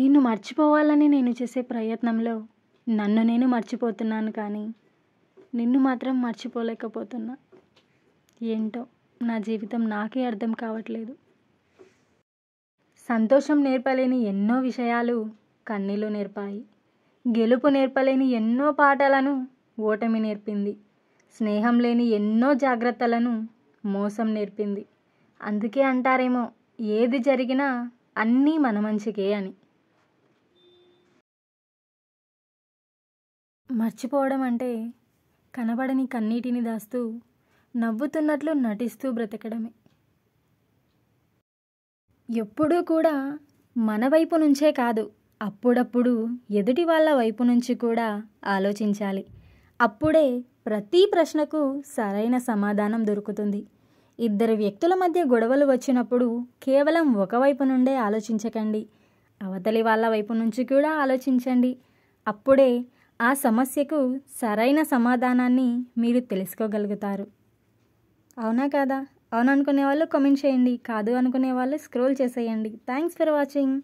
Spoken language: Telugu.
నిన్ను మర్చిపోవాలని నేను చేసే ప్రయత్నంలో నన్ను నేను మర్చిపోతున్నాను కానీ నిన్ను మాత్రం మర్చిపోలేకపోతున్నా ఏంటో నా జీవితం నాకే అర్థం కావట్లేదు సంతోషం నేర్పలేని ఎన్నో విషయాలు కన్నీలు నేర్పాయి గెలుపు నేర్పలేని ఎన్నో పాఠాలను ఓటమి నేర్పింది స్నేహం లేని ఎన్నో జాగ్రత్తలను మోసం నేర్పింది అందుకే అంటారేమో ఏది జరిగినా అన్నీ మన మంచికే అని మర్చిపోవడం అంటే కనబడని కన్నీటిని దాస్తూ నవ్వుతున్నట్లు నటిస్తూ బ్రతకడమే ఎప్పుడూ కూడా మన వైపు నుంచే కాదు అప్పుడప్పుడు ఎదుటి వాళ్ళ వైపు నుంచి కూడా ఆలోచించాలి అప్పుడే ప్రతి ప్రశ్నకు సరైన సమాధానం దొరుకుతుంది ఇద్దరు వ్యక్తుల మధ్య గొడవలు వచ్చినప్పుడు కేవలం ఒకవైపు నుండే ఆలోచించకండి అవతలి వాళ్ళ వైపు నుంచి కూడా ఆలోచించండి అప్పుడే ఆ సమస్యకు సరైన సమాధానాన్ని మీరు తెలుసుకోగలుగుతారు అవునా కాదా అవును అనుకునే వాళ్ళు కామెంట్ చేయండి కాదు అనుకునే వాళ్ళు స్క్రోల్ చేసేయండి థ్యాంక్స్ ఫర్ వాచింగ్